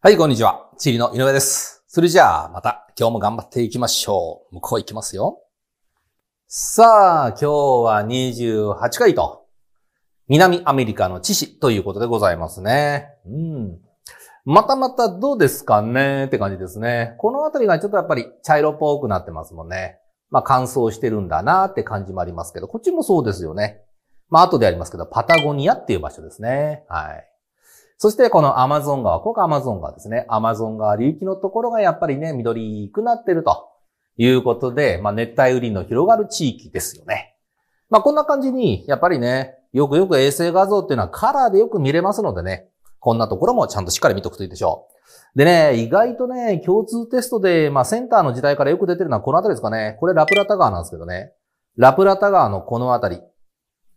はい、こんにちは。地理の井上です。それじゃあ、また今日も頑張っていきましょう。向こう行きますよ。さあ、今日は28回と、南アメリカの知識ということでございますね。うん。またまたどうですかねって感じですね。このあたりがちょっとやっぱり茶色っぽくなってますもんね。まあ乾燥してるんだなって感じもありますけど、こっちもそうですよね。まあ後でありますけど、パタゴニアっていう場所ですね。はい。そしてこのアマゾン川、ここがアマゾン川ですね。アマゾン川流域のところがやっぱりね、緑くなってるということで、まあ熱帯雨林の広がる地域ですよね。まあこんな感じに、やっぱりね、よくよく衛星画像っていうのはカラーでよく見れますのでね、こんなところもちゃんとしっかり見とくといいでしょう。でね、意外とね、共通テストで、まあセンターの時代からよく出てるのはこの辺りですかね。これラプラタ川なんですけどね。ラプラタ川のこの辺り。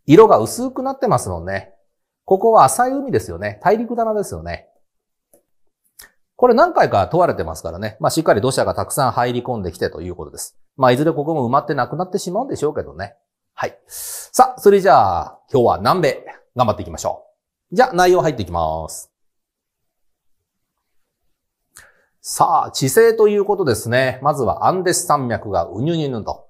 色が薄くなってますもんね。ここは浅い海ですよね。大陸棚ですよね。これ何回か問われてますからね。まあ、しっかり土砂がたくさん入り込んできてということです。まあ、いずれここも埋まってなくなってしまうんでしょうけどね。はい。さあ、それじゃあ、今日は南米、頑張っていきましょう。じゃあ、内容入っていきます。さあ、地勢ということですね。まずはアンデス山脈がうにゅにゅぬと。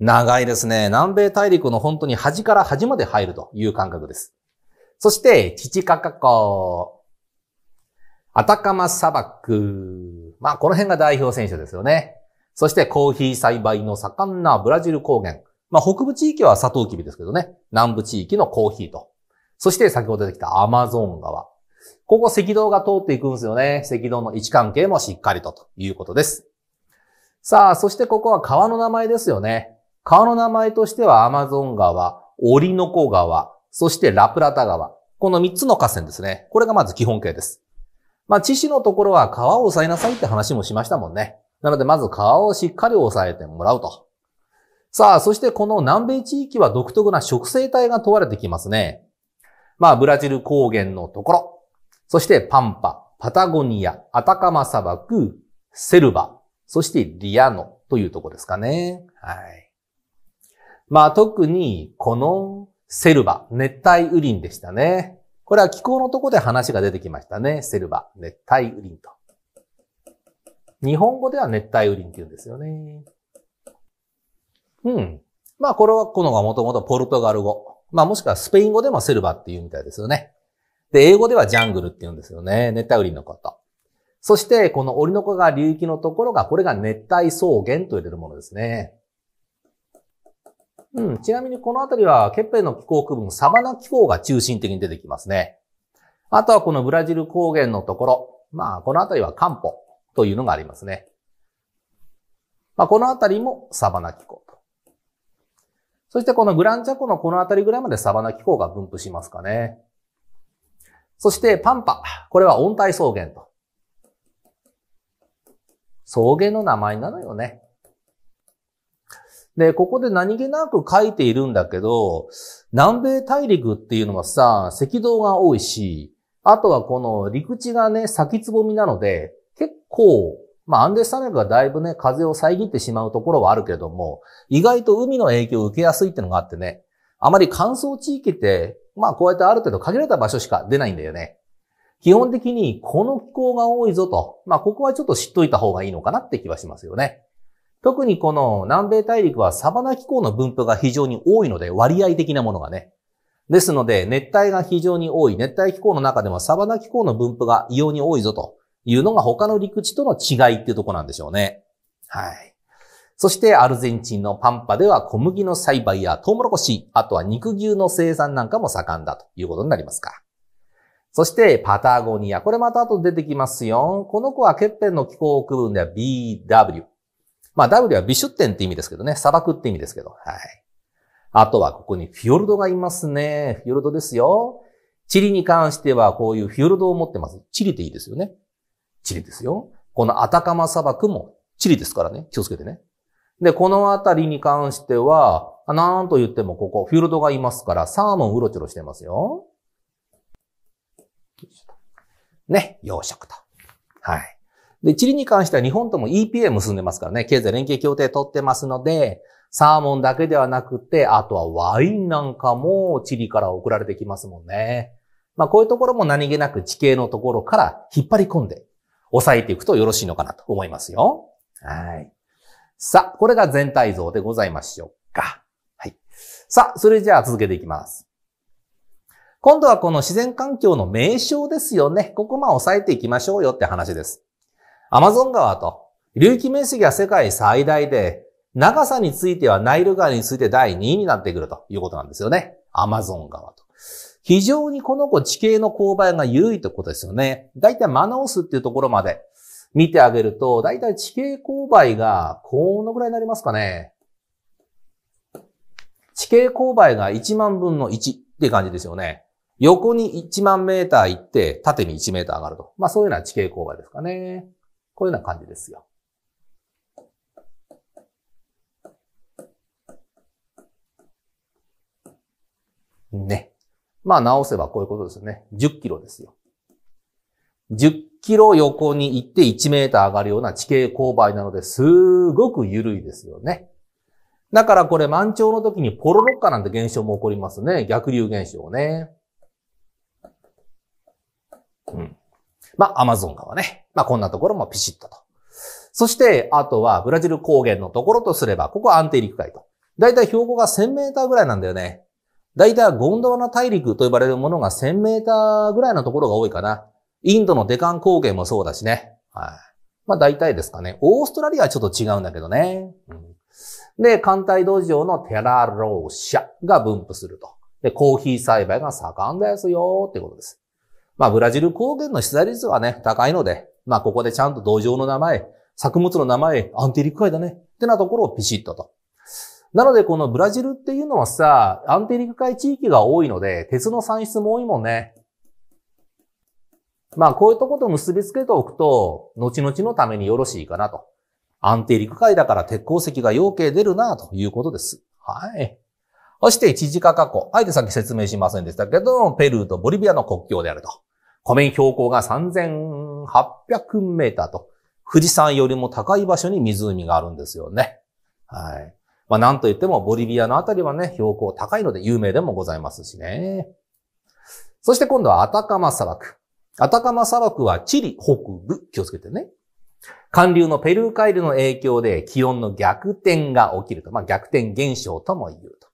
長いですね。南米大陸の本当に端から端まで入るという感覚です。そして、チチカカコ、アタカマ砂漠。まあ、この辺が代表選手ですよね。そして、コーヒー栽培の盛んなブラジル高原。まあ、北部地域はサトウキビですけどね。南部地域のコーヒーと。そして、先ほど出てきたアマゾン川。ここ赤道が通っていくんですよね。赤道の位置関係もしっかりとということです。さあ、そしてここは川の名前ですよね。川の名前としてはアマゾン川、オリノコ川、そしてラプラタ川。この三つの河川ですね。これがまず基本形です。まあ、地市のところは川を抑えなさいって話もしましたもんね。なので、まず川をしっかり抑えてもらうと。さあ、そしてこの南米地域は独特な植生帯が問われてきますね。まあ、ブラジル高原のところ、そしてパンパ、パタゴニア、アタカマ砂漠、セルバ、そしてリアノというとこですかね。はい。まあ、特にこのセルバ、熱帯雨林でしたね。これは気候のとこで話が出てきましたね。セルバ、熱帯雨林と。日本語では熱帯雨林って言うんですよね。うん。まあ、これは、このがもともとポルトガル語。まあ、もしくはスペイン語でもセルバって言うみたいですよね。で、英語ではジャングルって言うんですよね。熱帯雨林のこと。そして、このオリノコ川流域のところが、これが熱帯草原と言われるものですね。うん、ちなみにこの辺りは、ケッペの気候区分、サバナ気候が中心的に出てきますね。あとはこのブラジル高原のところ。まあ、この辺りはカンポというのがありますね。まあ、この辺りもサバナ気候と。そしてこのグランチャコのこの辺りぐらいまでサバナ気候が分布しますかね。そしてパンパ。これは温帯草原と。草原の名前なのよね。で、ここで何気なく書いているんだけど、南米大陸っていうのはさ、赤道が多いし、あとはこの陸地がね、先つぼみなので、結構、まあ、アンデス山脈がだいぶね、風を遮ってしまうところはあるけれども、意外と海の影響を受けやすいってのがあってね、あまり乾燥地域って、まあ、こうやってある程度限られた場所しか出ないんだよね。基本的にこの気候が多いぞと、まあ、ここはちょっと知っといた方がいいのかなって気はしますよね。特にこの南米大陸はサバナ気候の分布が非常に多いので、割合的なものがね。ですので、熱帯が非常に多い、熱帯気候の中でもサバナ気候の分布が異様に多いぞというのが他の陸地との違いっていうとこなんでしょうね。はい。そしてアルゼンチンのパンパでは小麦の栽培やトウモロコシ、あとは肉牛の生産なんかも盛んだということになりますか。そしてパタゴニア。これまた後で出てきますよ。この子は欠ンの気候区分では BW。まあ W はビはュッテって意味ですけどね、砂漠って意味ですけど。はい。あとはここにフィヨルドがいますね。フィヨルドですよ。チリに関してはこういうフィヨルドを持ってます。チリっていいですよね。チリですよ。このアタカマ砂漠もチリですからね。気をつけてね。で、この辺りに関しては、なんと言ってもここ、フィールドがいますから、サーモンうろちょろしてますよ。ね、養殖と。はい。で、チリに関しては日本とも EPA 結んでますからね、経済連携協定取ってますので、サーモンだけではなくて、あとはワインなんかもチリから送られてきますもんね。まあこういうところも何気なく地形のところから引っ張り込んで、抑えていくとよろしいのかなと思いますよ。はい。さあ、これが全体像でございましょうか。はい。さあ、それじゃあ続けていきます。今度はこの自然環境の名称ですよね。ここまあ押さえていきましょうよって話です。アマゾン川と流域面積は世界最大で、長さについてはナイル川について第2位になってくるということなんですよね。アマゾン川と。非常にこの子地形の勾配が優位ということですよね。だいたいマナオスっていうところまで見てあげると、だいたい地形勾配がこのぐらいになりますかね。地形勾配が1万分の1っていう感じですよね。横に1万メーター行って、縦に1メーター上がると。まあそういうのは地形勾配ですかね。こういうような感じですよ。ね。まあ直せばこういうことですね。10キロですよ。10キロ横に行って1メーター上がるような地形勾配なのですごく緩いですよね。だからこれ満潮の時にポロロッカなんて現象も起こりますね。逆流現象ね。うん。まあ、アマゾン川ね。まあ、こんなところもピシッとと。そして、あとは、ブラジル高原のところとすれば、ここは安定陸海と。だいたい標高が1000メーターぐらいなんだよね。だいたいゴンドワナ大陸と呼ばれるものが1000メーターぐらいのところが多いかな。インドのデカン高原もそうだしね。はい。まあたいですかね。オーストラリアはちょっと違うんだけどね。うん、で、艦隊道場のテラローシャが分布すると。で、コーヒー栽培が盛んですよってことです。まあ、ブラジル高原の資材率はね、高いので、まあ、ここでちゃんと土壌の名前、作物の名前、アンテリック貝だね。ってなところをピシッとと。なので、このブラジルっていうのはさ、アンテリック海地域が多いので、鉄の産出も多いもんね。まあ、こういうとこと結びつけておくと、後々のためによろしいかなと。アンテリック海だから鉄鉱石が要件出るな、ということです。はい。そして、チジカ過去あえてさっき説明しませんでしたけど、ペルーとボリビアの国境であると。湖面標高が3800メーターと、富士山よりも高い場所に湖があるんですよね。はい。まあ、なんといってもボリビアのあたりはね、標高高いので有名でもございますしね。そして今度はアタカマ砂漠。アタカマ砂漠はチリ北部、気をつけてね。寒流のペルー海流の影響で気温の逆転が起きると。まあ、逆転現象とも言うと。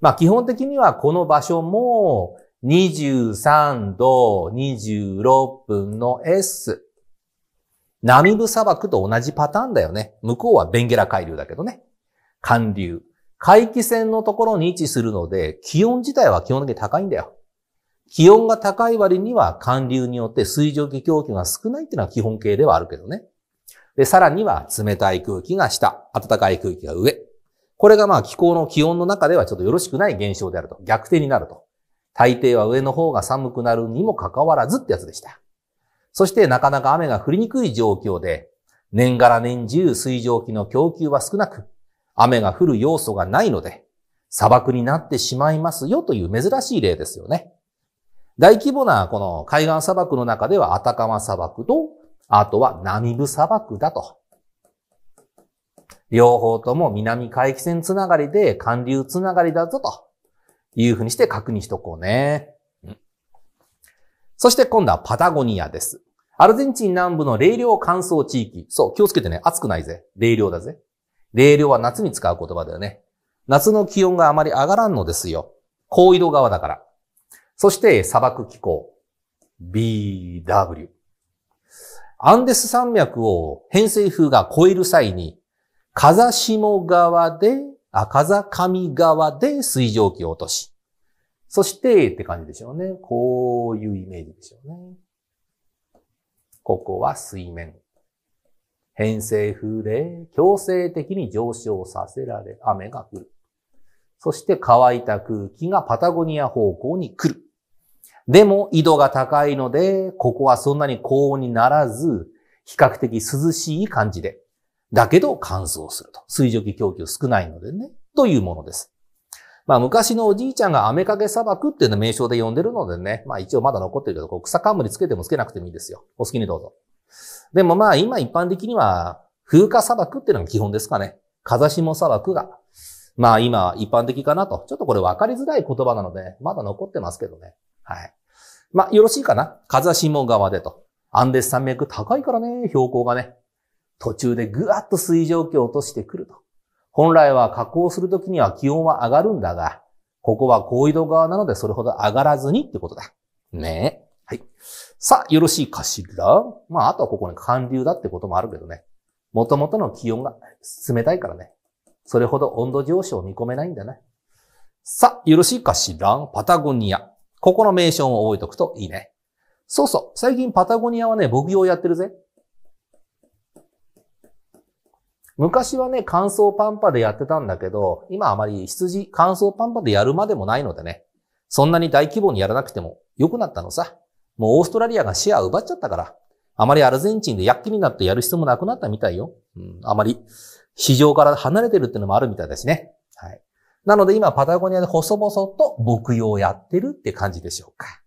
まあ、基本的にはこの場所も23度26分の S。ナミブ砂漠と同じパターンだよね。向こうはベンゲラ海流だけどね。寒流。回帰線のところに位置するので、気温自体は基本的に高いんだよ。気温が高い割には寒流によって水蒸気供給が少ないっていうのは基本形ではあるけどね。で、さらには冷たい空気が下、暖かい空気が上。これがまあ気候の気温の中ではちょっとよろしくない現象であると。逆転になると。大抵は上の方が寒くなるにもかかわらずってやつでした。そしてなかなか雨が降りにくい状況で、年がら年中水蒸気の供給は少なく、雨が降る要素がないので、砂漠になってしまいますよという珍しい例ですよね。大規模なこの海岸砂漠の中ではアタカマ砂漠と、あとはナミブ砂漠だと。両方とも南海域線つながりで寒流つながりだぞと。いうふうにして確認しとこうね。そして今度はパタゴニアです。アルゼンチン南部の冷涼乾燥地域。そう、気をつけてね、暑くないぜ。冷涼だぜ。冷涼は夏に使う言葉だよね。夏の気温があまり上がらんのですよ。高緯度側だから。そして砂漠気候。BW。アンデス山脈を偏西風が越える際に、風下側で赤坂上側で水蒸気を落とし、そしてって感じでしょうね。こういうイメージでしょうね。ここは水面。偏西風で強制的に上昇させられ、雨が降る。そして乾いた空気がパタゴニア方向に来る。でも、緯度が高いので、ここはそんなに高温にならず、比較的涼しい感じで、だけど乾燥すると。水蒸気供給少ないのでね。というものです。まあ昔のおじいちゃんが雨陰砂漠っていうの名称で呼んでるのでね。まあ一応まだ残ってるけど、こう草冠つけてもつけなくてもいいですよ。お好きにどうぞ。でもまあ今一般的には風化砂漠っていうのが基本ですかね。風下砂漠が。まあ今一般的かなと。ちょっとこれ分かりづらい言葉なので、まだ残ってますけどね。はい。まあよろしいかな。風下側でと。アンデス山脈高いからね、標高がね。途中でぐわっと水蒸気を落としてくると。本来は加工するときには気温は上がるんだが、ここは高緯度側なのでそれほど上がらずにってことだ。ねえ。はい。さあ、よろしいかしらまあ、あとはここに寒流だってこともあるけどね。もともとの気温が冷たいからね。それほど温度上昇を見込めないんだね。さあ、よろしいかしらパタゴニア。ここの名称を覚えておくといいね。そうそう。最近パタゴニアはね、牧羊をやってるぜ。昔はね、乾燥パンパでやってたんだけど、今あまり羊、乾燥パンパでやるまでもないのでね、そんなに大規模にやらなくても良くなったのさ。もうオーストラリアがシェア奪っちゃったから、あまりアルゼンチンで躍起になってやる必要もなくなったみたいよ。うん、あまり市場から離れてるってのもあるみたいですね。はい。なので今パタゴニアで細々と牧羊をやってるって感じでしょうか。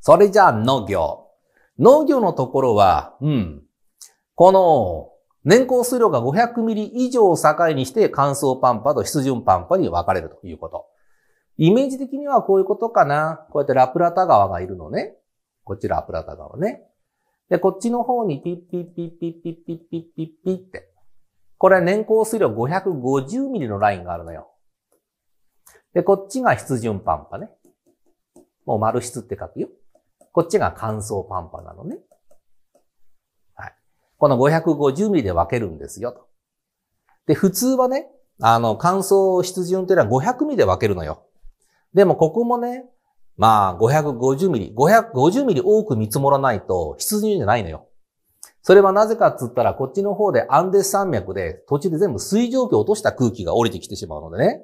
それじゃあ農業。農業のところは、うん。この、年降水量が500ミリ以上を境にして乾燥パンパと湿潤パンパに分かれるということ。イメージ的にはこういうことかな。こうやってラプラタ川がいるのね。こっちラプラタ川ね。で、こっちの方にピッピッピッピッピッピッピッピッピッって。これは年降水量550ミリのラインがあるのよ。で、こっちが湿潤パンパね。もう丸質って書くよ。こっちが乾燥パンパなのね。はい。この550ミリで分けるんですよ、と。で、普通はね、あの、乾燥湿潤っていうのは500ミリで分けるのよ。でも、ここもね、まあ、550ミリ、550ミリ多く見積もらないと、湿潤じゃないのよ。それはなぜかっつったら、こっちの方でアンデス山脈で、途中で全部水蒸気を落とした空気が降りてきてしまうのでね。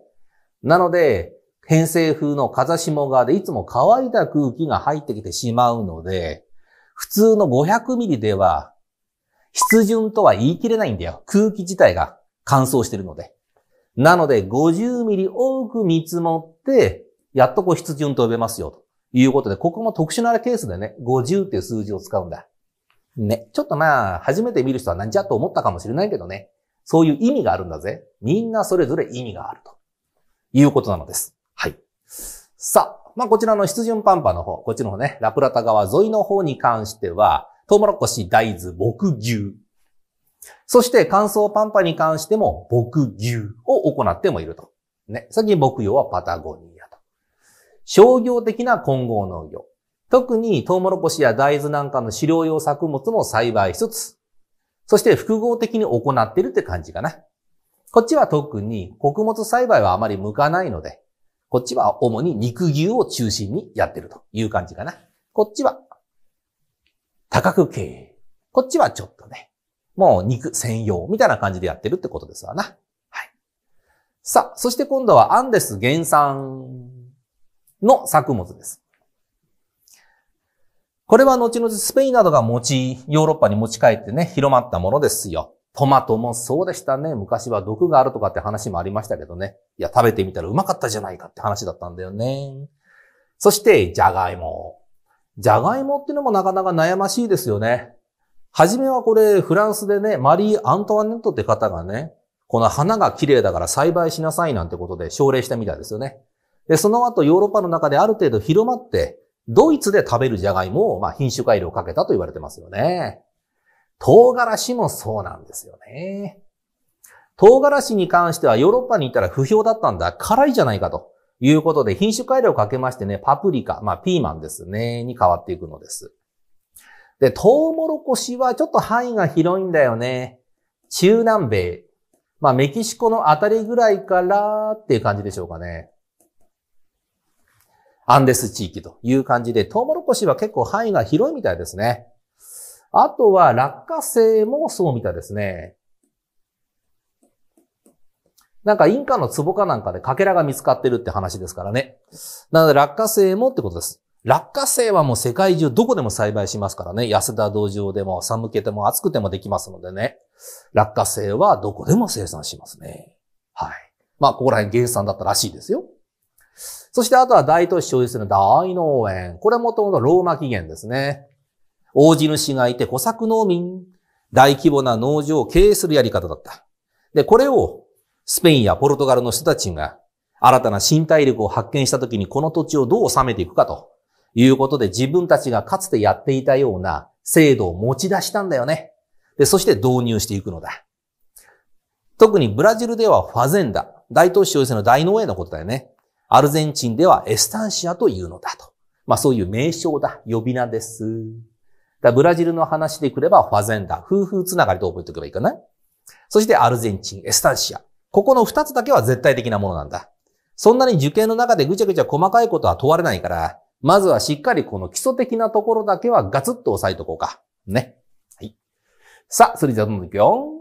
なので、偏西風の風下側でいつも乾いた空気が入ってきてしまうので、普通の500ミリでは、湿潤とは言い切れないんだよ。空気自体が乾燥してるので。なので、50ミリ多く見積もって、やっとこう湿潤と呼べますよ、ということで、ここも特殊なケースでね、50っていう数字を使うんだ。ね。ちょっとまあ、初めて見る人は何じゃと思ったかもしれないけどね。そういう意味があるんだぜ。みんなそれぞれ意味があると。いうことなのです。さあ、まあ、こちらの湿潤パンパの方、こっちの方ね、ラプラタ川沿いの方に関しては、トウモロコシ、大豆、木牛。そして乾燥パンパに関しても、木牛を行ってもいると。ね。先に木用はパタゴニアと。商業的な混合農業。特にトウモロコシや大豆なんかの飼料用作物も栽培しつつ、そして複合的に行ってるって感じかな。こっちは特に穀物栽培はあまり向かないので、こっちは主に肉牛を中心にやってるという感じかな。こっちは、多角経営。こっちはちょっとね、もう肉専用みたいな感じでやってるってことですわな。はい。さあ、そして今度はアンデス原産の作物です。これは後々スペインなどが持ち、ヨーロッパに持ち帰ってね、広まったものですよ。トマトもそうでしたね。昔は毒があるとかって話もありましたけどね。いや、食べてみたらうまかったじゃないかって話だったんだよね。そして、じゃがいも。じゃがいもっていうのもなかなか悩ましいですよね。はじめはこれ、フランスでね、マリー・アントワネットって方がね、この花が綺麗だから栽培しなさいなんてことで奨励したみたいですよね。で、その後ヨーロッパの中である程度広まって、ドイツで食べるジャガイモを、まあ、品種改良をかけたと言われてますよね。唐辛子もそうなんですよね。唐辛子に関してはヨーロッパにいたら不評だったんだ。辛いじゃないかということで品種改良をかけましてね、パプリカ、まあピーマンですね、に変わっていくのです。で、トウモロコシはちょっと範囲が広いんだよね。中南米、まあメキシコのあたりぐらいからっていう感じでしょうかね。アンデス地域という感じで、トウモロコシは結構範囲が広いみたいですね。あとは落花生もそうみたいですね。なんかインカの壺かなんかで欠片が見つかってるって話ですからね。なので落花生もってことです。落花生はもう世界中どこでも栽培しますからね。安田道場でも寒けても暑くてもできますのでね。落花生はどこでも生産しますね。はい。まあ、ここら辺原産だったらしいですよ。そしてあとは大都市所有する大農園。これもともとローマ起源ですね。大地主がいて、小作農民、大規模な農場を経営するやり方だった。で、これをスペインやポルトガルの人たちが新たな新大陸を発見した時にこの土地をどう収めていくかということで自分たちがかつてやっていたような制度を持ち出したんだよね。で、そして導入していくのだ。特にブラジルではファゼンダ、大都市要請の大農園のことだよね。アルゼンチンではエスタンシアというのだと。まあそういう名称だ。呼び名です。だブラジルの話でくればファゼンダ、夫婦つながりと覚えておけばいいかな。そしてアルゼンチン、エスタンシア。ここの二つだけは絶対的なものなんだ。そんなに受験の中でぐちゃぐちゃ細かいことは問われないから、まずはしっかりこの基礎的なところだけはガツッと押さえとこうか。ね。はい。さあ、それじゃあどんどんいくよ。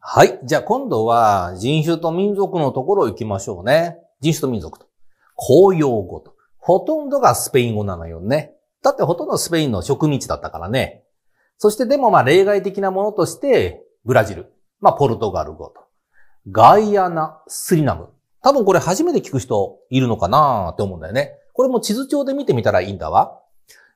はい。じゃあ今度は人種と民族のところ行きましょうね。人種と民族と。公用語と。ほとんどがスペイン語なのよね。だってほとんどスペインの植民地だったからね。そしてでもまあ例外的なものとして、ブラジル、まあポルトガル語と。ガイアナ、スリナム。多分これ初めて聞く人いるのかなって思うんだよね。これも地図上で見てみたらいいんだわ。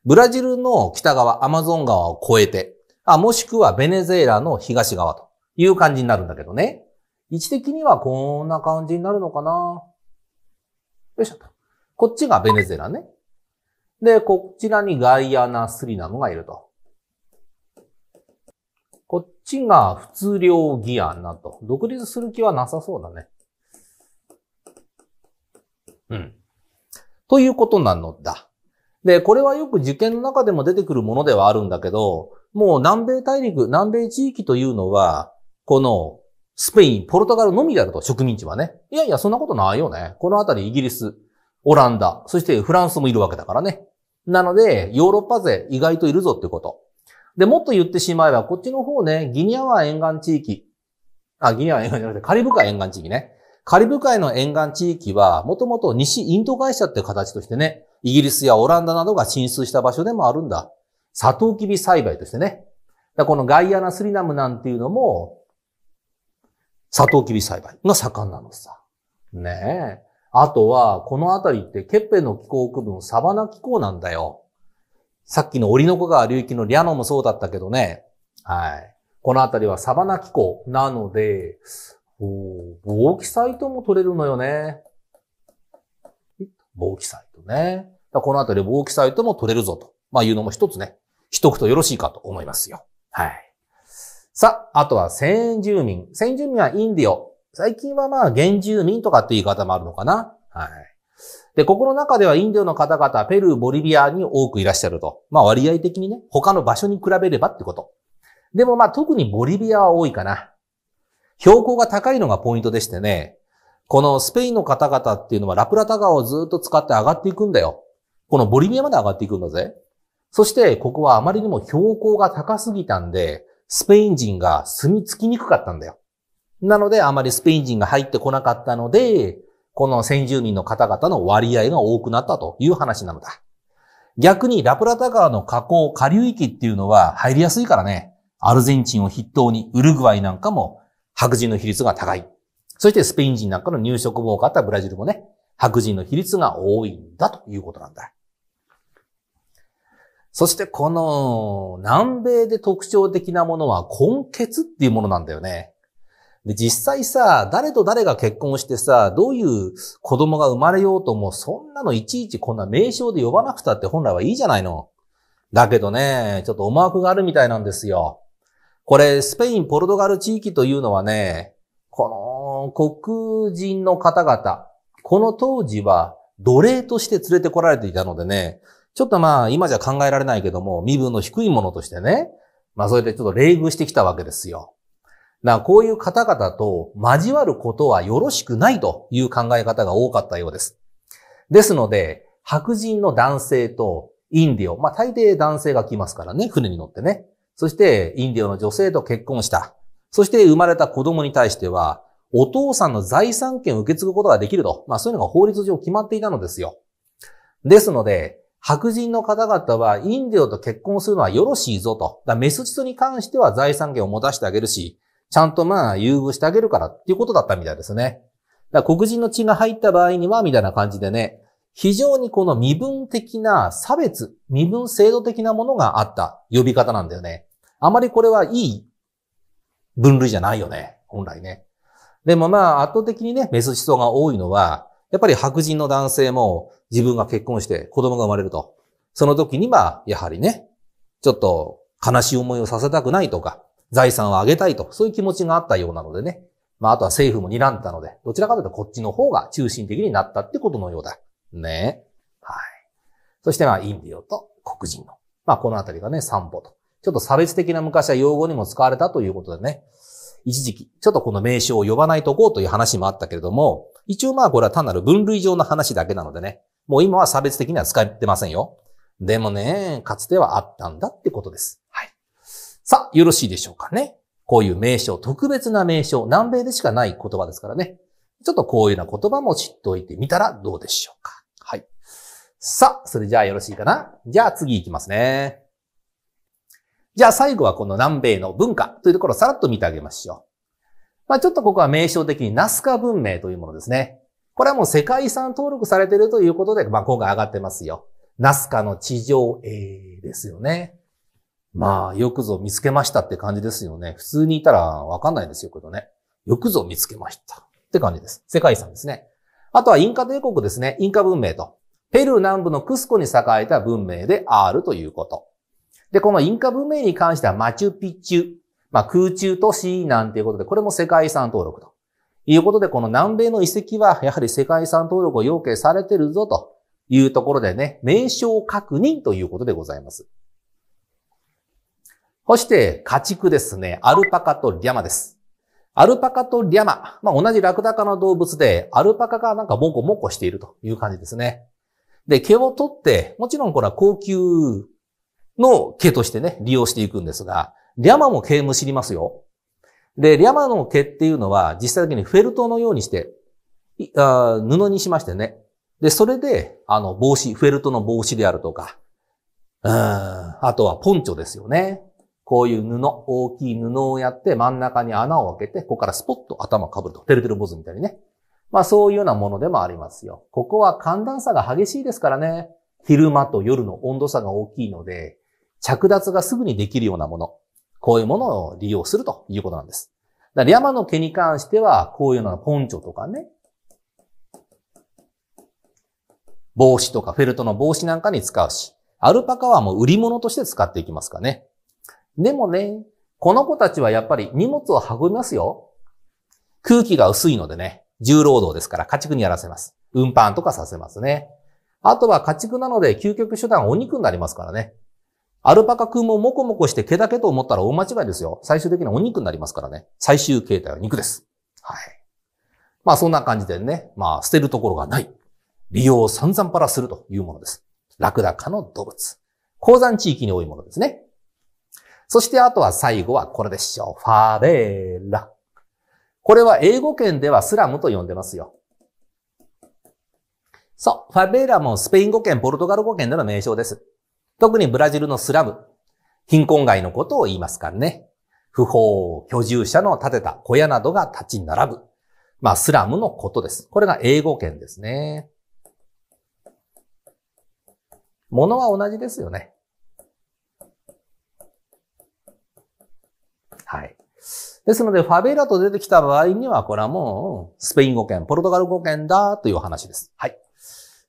ブラジルの北側、アマゾン川を越えて、あ、もしくはベネズエラの東側という感じになるんだけどね。位置的にはこんな感じになるのかなよいしょと。こっちがベネズエラね。で、こちらにガイアナ・スリナムがいると。こっちが普通量ギアなと。独立する気はなさそうだね。うん。ということなのだ。で、これはよく受験の中でも出てくるものではあるんだけど、もう南米大陸、南米地域というのは、このスペイン、ポルトガルのみであると、植民地はね。いやいや、そんなことないよね。このあたりイギリス、オランダ、そしてフランスもいるわけだからね。なので、ヨーロッパ勢意外といるぞってこと。で、もっと言ってしまえば、こっちの方ね、ギニア湾沿岸地域、あ、ギニア湾沿岸じゃなくて、カリブ海沿岸地域ね。カリブ海の沿岸地域は、もともと西インド会社って形としてね、イギリスやオランダなどが進出した場所でもあるんだ。サトウキビ栽培としてね。このガイアナ・スリナムなんていうのも、サトウキビ栽培が盛んなのさ。ねえ。あとは、この辺りってケッペンの気候区分、サバナ気候なんだよ。さっきのオリノコ川流域のリアノもそうだったけどね。はい。この辺りはサバナ気候なので、おー、気サイトも取れるのよね。防気サイトね。この辺り防気サイトも取れるぞと。まあいうのも一つね、しとくとよろしいかと思いますよ。はい。さあ、あとは先住民。先住民はインディオ。最近はまあ、原住民とかって言い方もあるのかな。はい。で、ここの中ではインドの方々、ペルー、ボリビアに多くいらっしゃると。まあ割合的にね、他の場所に比べればってこと。でもまあ特にボリビアは多いかな。標高が高いのがポイントでしてね、このスペインの方々っていうのはラプラタ川をずっと使って上がっていくんだよ。このボリビアまで上がっていくんだぜ。そしてここはあまりにも標高が高すぎたんで、スペイン人が住み着きにくかったんだよ。なので、あまりスペイン人が入ってこなかったので、この先住民の方々の割合が多くなったという話なのだ。逆にラプラタ川の河口、下流域っていうのは入りやすいからね、アルゼンチンを筆頭にウルグアイなんかも白人の比率が高い。そしてスペイン人なんかの入植多かったブラジルもね、白人の比率が多いんだということなんだ。そしてこの南米で特徴的なものは根血っていうものなんだよね。で、実際さ、誰と誰が結婚してさ、どういう子供が生まれようとも、そんなのいちいちこんな名称で呼ばなくたって本来はいいじゃないの。だけどね、ちょっと思惑があるみたいなんですよ。これ、スペイン、ポルトガル地域というのはね、この黒人の方々、この当時は奴隷として連れてこられていたのでね、ちょっとまあ、今じゃ考えられないけども、身分の低いものとしてね、まあ、それでちょっと冷遇してきたわけですよ。だこういう方々と交わることはよろしくないという考え方が多かったようです。ですので、白人の男性とインディオ、まあ大抵男性が来ますからね、船に乗ってね。そしてインディオの女性と結婚した。そして生まれた子供に対しては、お父さんの財産権を受け継ぐことができると。まあそういうのが法律上決まっていたのですよ。ですので、白人の方々はインディオと結婚するのはよろしいぞと。だメスチトに関しては財産権を持たせてあげるし、ちゃんとまあ、優遇してあげるからっていうことだったみたいですね。だから黒人の血が入った場合には、みたいな感じでね、非常にこの身分的な差別、身分制度的なものがあった呼び方なんだよね。あまりこれはいい分類じゃないよね。本来ね。でもまあ、圧倒的にね、メス思想が多いのは、やっぱり白人の男性も自分が結婚して子供が生まれると。その時には、やはりね、ちょっと悲しい思いをさせたくないとか、財産をあげたいと、そういう気持ちがあったようなのでね。まあ、あとは政府も睨んでたので、どちらかというとこっちの方が中心的になったってことのようだ。ね。はい。そしてまあ、インディオと黒人の。まあ、このあたりがね、散歩と。ちょっと差別的な昔は用語にも使われたということでね。一時期、ちょっとこの名称を呼ばないとこうという話もあったけれども、一応まあこれは単なる分類上の話だけなのでね、もう今は差別的には使ってませんよ。でもね、かつてはあったんだってことです。さあ、よろしいでしょうかね。こういう名称、特別な名称、南米でしかない言葉ですからね。ちょっとこういうような言葉も知っておいてみたらどうでしょうか。はい。さあ、それじゃあよろしいかなじゃあ次行きますね。じゃあ最後はこの南米の文化というところをさらっと見てあげましょう。まあちょっとここは名称的にナスカ文明というものですね。これはもう世界遺産登録されているということで、まあ今回上がってますよ。ナスカの地上絵ですよね。まあ、よくぞ見つけましたって感じですよね。普通にいたらわかんないですよ、けどね。よくぞ見つけましたって感じです。世界遺産ですね。あとはインカ帝国ですね。インカ文明と。ペルー南部のクスコに栄えた文明であるということ。で、このインカ文明に関してはマチュピチュ。まあ、空中都市なんていうことで、これも世界遺産登録と。いうことで、この南米の遺跡は、やはり世界遺産登録を要求されてるぞというところでね、名称確認ということでございます。そして家畜ですね、アルパカとリャマです。アルパカとリャマ。まあ、同じラクダ科の動物で、アルパカがなんかモコモコしているという感じですね。で、毛を取って、もちろんこれは高級の毛としてね、利用していくんですが、リャマも毛むしりますよ。で、リャマの毛っていうのは、実際的にフェルトのようにして、あ布にしましてね。で、それで、あの、帽子、フェルトの帽子であるとか、うん、あとはポンチョですよね。こういう布、大きい布をやって真ん中に穴を開けて、ここからスポッと頭かぶると。てるてる坊主みたいにね。まあそういうようなものでもありますよ。ここは寒暖差が激しいですからね。昼間と夜の温度差が大きいので、着脱がすぐにできるようなもの。こういうものを利用するということなんです。だ山の毛に関しては、こういうようなポンチョとかね。帽子とかフェルトの帽子なんかに使うし、アルパカはもう売り物として使っていきますかね。でもね、この子たちはやっぱり荷物を運びますよ。空気が薄いのでね、重労働ですから家畜にやらせます。運搬とかさせますね。あとは家畜なので究極手段お肉になりますからね。アルパカ君もモコモコして毛だけと思ったら大間違いですよ。最終的にはお肉になりますからね。最終形態は肉です。はい。まあそんな感じでね、まあ捨てるところがない。利用を散々パラするというものです。ラクダ科の動物。鉱山地域に多いものですね。そしてあとは最後はこれでしょう。ファレーラ。これは英語圏ではスラムと呼んでますよ。そう。ファベーラもスペイン語圏、ポルトガル語圏での名称です。特にブラジルのスラム。貧困街のことを言いますからね。不法、居住者の建てた小屋などが立ち並ぶ。まあ、スラムのことです。これが英語圏ですね。ものは同じですよね。はい。ですので、ファベラと出てきた場合には、これはもう、スペイン語圏、ポルトガル語圏だという話です。はい。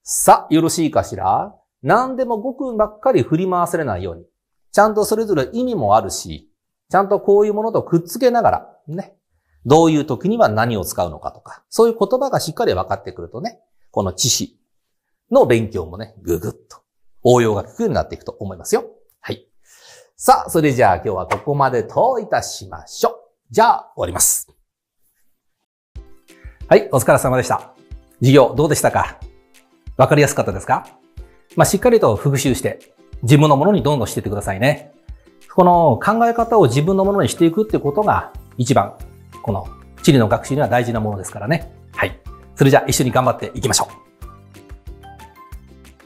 さあ、よろしいかしら何でも語句ばっかり振り回されないように。ちゃんとそれぞれ意味もあるし、ちゃんとこういうものとくっつけながら、ね。どういう時には何を使うのかとか、そういう言葉がしっかり分かってくるとね、この知識の勉強もね、ぐぐっと応用が効くようになっていくと思いますよ。さあ、それじゃあ今日はここまでといたしましょう。じゃあ、終わります。はい、お疲れ様でした。授業どうでしたかわかりやすかったですかまあ、しっかりと復習して、自分のものにどんどんしていってくださいね。この考え方を自分のものにしていくってことが一番、この地理の学習には大事なものですからね。はい。それじゃあ一緒に頑張っていきましょう。